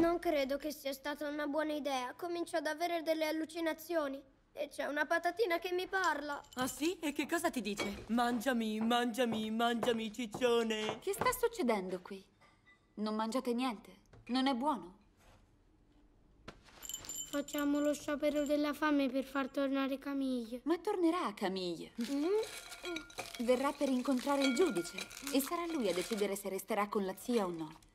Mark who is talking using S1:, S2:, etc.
S1: Non credo che sia stata una buona idea. Comincio ad avere delle allucinazioni. E c'è una patatina che mi parla.
S2: Ah sì? E che cosa ti dice?
S3: Mangiami, mangiami, mangiami, ciccione.
S4: Che sta succedendo qui?
S5: Non mangiate niente? Non è buono? Facciamo lo sciopero della fame per far tornare Camille. Ma tornerà Camille. Verrà per incontrare il giudice e sarà lui a decidere se resterà con la zia o no.